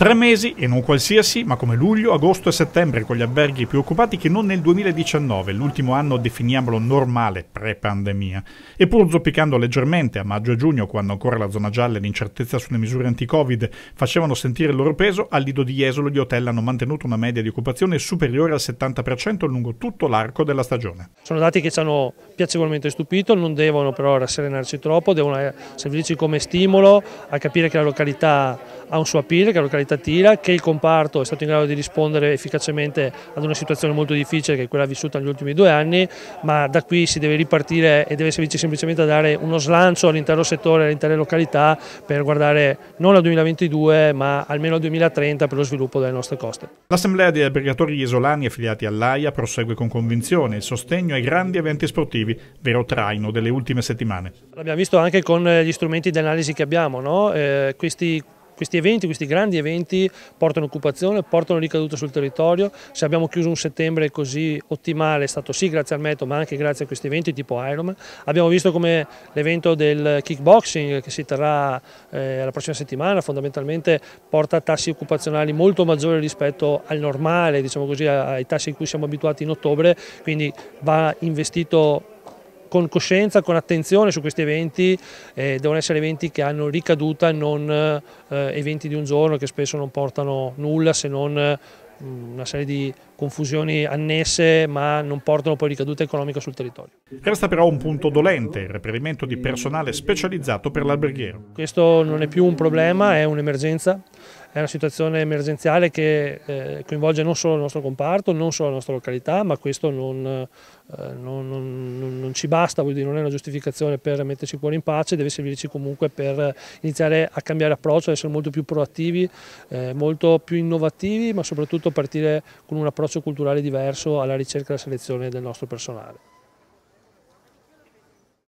Tre mesi, e non qualsiasi, ma come luglio, agosto e settembre con gli alberghi più occupati che non nel 2019, l'ultimo anno definiamolo normale, pre-pandemia. E pur zoppicando leggermente a maggio e giugno, quando ancora la zona gialla e l'incertezza sulle misure anti-covid facevano sentire il loro peso, al lido di Jesolo gli hotel hanno mantenuto una media di occupazione superiore al 70% lungo tutto l'arco della stagione. Sono dati che ci hanno piacevolmente stupito, non devono però rasserenarci troppo, devono eh, servirci come stimolo a capire che la località ha un suo appeal, che la località aspettativa, che il comparto è stato in grado di rispondere efficacemente ad una situazione molto difficile che è quella vissuta negli ultimi due anni, ma da qui si deve ripartire e deve servirci semplicemente a dare uno slancio all'intero settore, all'intera località per guardare non al 2022 ma almeno al 2030 per lo sviluppo delle nostre coste. L'Assemblea degli albergatori isolani affiliati all'AIA prosegue con convinzione il sostegno ai grandi eventi sportivi, vero traino delle ultime settimane. L'abbiamo visto anche con eh, gli strumenti di analisi che abbiamo, no? eh, questi questi eventi, questi grandi eventi portano occupazione, portano ricadute sul territorio, se abbiamo chiuso un settembre così ottimale è stato sì grazie al metodo ma anche grazie a questi eventi tipo Ironman, abbiamo visto come l'evento del kickboxing che si terrà eh, la prossima settimana fondamentalmente porta tassi occupazionali molto maggiori rispetto al normale, diciamo così, ai tassi in cui siamo abituati in ottobre, quindi va investito con coscienza, con attenzione su questi eventi, eh, devono essere eventi che hanno ricaduta, e non eh, eventi di un giorno che spesso non portano nulla se non eh, una serie di confusioni annesse ma non portano poi ricaduta economica sul territorio. Resta però un punto dolente, il reperimento di personale specializzato per l'alberghiero. Questo non è più un problema, è un'emergenza è una situazione emergenziale che eh, coinvolge non solo il nostro comparto, non solo la nostra località, ma questo non, eh, non, non, non ci basta, dire, non è una giustificazione per metterci cuore in pace, deve servirci comunque per iniziare a cambiare approccio, ad essere molto più proattivi, eh, molto più innovativi, ma soprattutto partire con un approccio culturale diverso alla ricerca e alla selezione del nostro personale.